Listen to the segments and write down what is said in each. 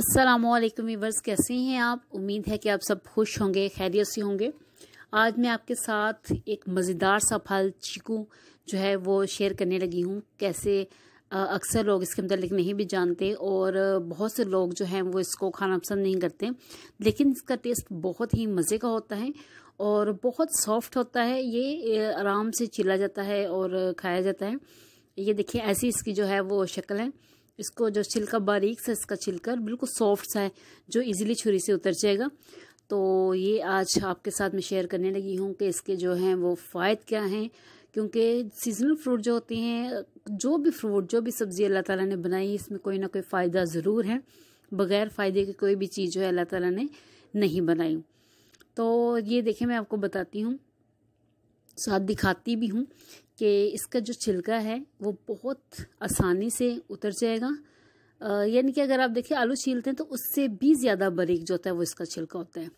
Aslam viewers कैसे हैं आप उम्मीद है कि आप सब खुश होंगे खैरियत से होंगे आज मैं आपके साथ एक मज़ेदार सा फल चीकू जो है वो शेयर करने लगी हूँ कैसे अक्सर लोग इसके मतलब नहीं भी जानते और बहुत से लोग जो हैं वो इसको खाना पसंद नहीं करते लेकिन इसका टेस्ट बहुत ही मज़े का होता है और बहुत सॉफ्ट होता है ये आराम से चिला जाता है और खाया जाता है ये देखिए ऐसी इसकी जो है वो शक्ल है इसको जो छिलका बारीक सा इसका छिलका बिल्कुल सॉफ्ट सा है जो इजीली छुरी से उतर जाएगा तो ये आज आपके साथ मैं शेयर करने लगी हूँ कि इसके जो हैं वो फ़ायद क्या हैं क्योंकि सीजनल फ्रूट जो होते हैं जो भी फ्रूट जो भी सब्ज़ी अल्लाह ताला ने बनाई इसमें कोई ना कोई फ़ायदा ज़रूर है बग़ैर फ़ायदे की कोई भी चीज़ जो है अल्लाह ताला ने नहीं बनाई तो ये देखें मैं आपको बताती हूँ साथ दिखाती भी हूँ कि इसका जो छिलका है वो बहुत आसानी से उतर जाएगा यानी कि अगर आप देखिए आलू छीलते हैं तो उससे भी ज़्यादा बारीक जो होता है वो इसका छिलका होता है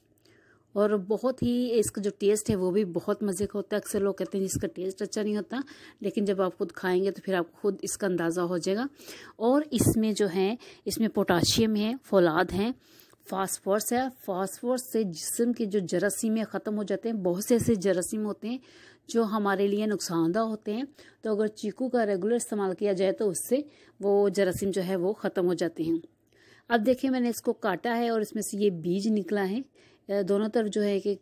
और बहुत ही इसका जो टेस्ट है वो भी बहुत मज़े का होता है अक्सर लोग कहते हैं इसका टेस्ट अच्छा नहीं होता लेकिन जब आप खुद खाएंगे तो फिर आपको खुद इसका अंदाज़ा हो जाएगा और इसमें जो है इसमें पोटाशियम है फौलाद हैं फास्फोरस है फास्फोरस से जिसम के जो जरासीमें ख़त्म हो जाते हैं बहुत से ऐसे जरासीम होते हैं जो हमारे लिए नुकसानदह होते हैं तो अगर चीकू का रेगुलर इस्तेमाल किया जाए तो उससे वो जरासीम जो है वो ख़त्म हो जाते हैं अब देखिए मैंने इसको काटा है और इसमें से ये बीज निकला है दोनों तरफ जो है कि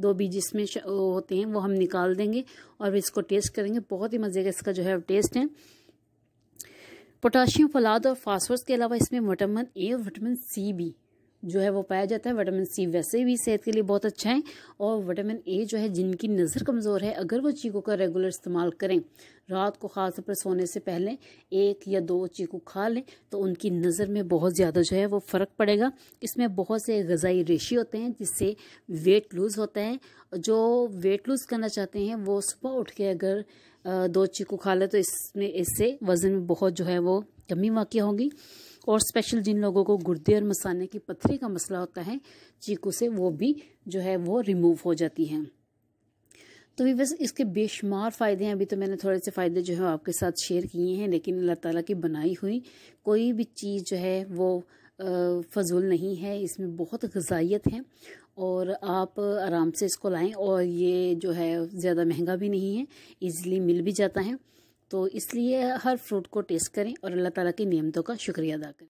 दो बीज इसमें होते हैं वो हम निकाल देंगे और इसको टेस्ट करेंगे बहुत ही मज़े का इसका जो है टेस्ट है पोटाशियम फलाद और फास्फोरस के अलावा इसमें विटामिन ए और विटामिन सी भी जो है वो पाया जाता है विटामिन सी वैसे भी सेहत के लिए बहुत अच्छा है और विटामिन ए जो है जिनकी नज़र कमज़ोर है अगर वो चीकू का रेगुलर इस्तेमाल करें रात को ख़ासतौर पर सोने से पहले एक या दो चीकू खा लें तो उनकी नज़र में बहुत ज़्यादा जो है वो फ़र्क पड़ेगा इसमें बहुत से गज़ाई रेशे होते हैं जिससे वेट लूज़ होता है जो वेट लूज़ करना चाहते हैं वो सुबह उठ के अगर दो चीकू खा लें तो इसमें इससे वज़न में बहुत जो है वो कमी वाक़ होगी और स्पेशल जिन लोगों को गुर्दे और मसाने की पथरी का मसला होता है चीकू से वो भी जो है वो रिमूव हो जाती हैं तो भी बस इसके बेशुमार फ़ायदे हैं अभी तो मैंने थोड़े से फ़ायदे जो है आपके साथ शेयर किए हैं लेकिन अल्लाह ताला की बनाई हुई कोई भी चीज़ जो है वो फजूल नहीं है इसमें बहुत गजाइत है और आप आराम से इसको लाएं और ये जो है ज़्यादा महंगा भी नहीं है ईज़िली मिल भी जाता है तो इसलिए हर फ्रूट को टेस्ट करें और अल्लाह ताला की नियमतों का शुक्रिया अदा करें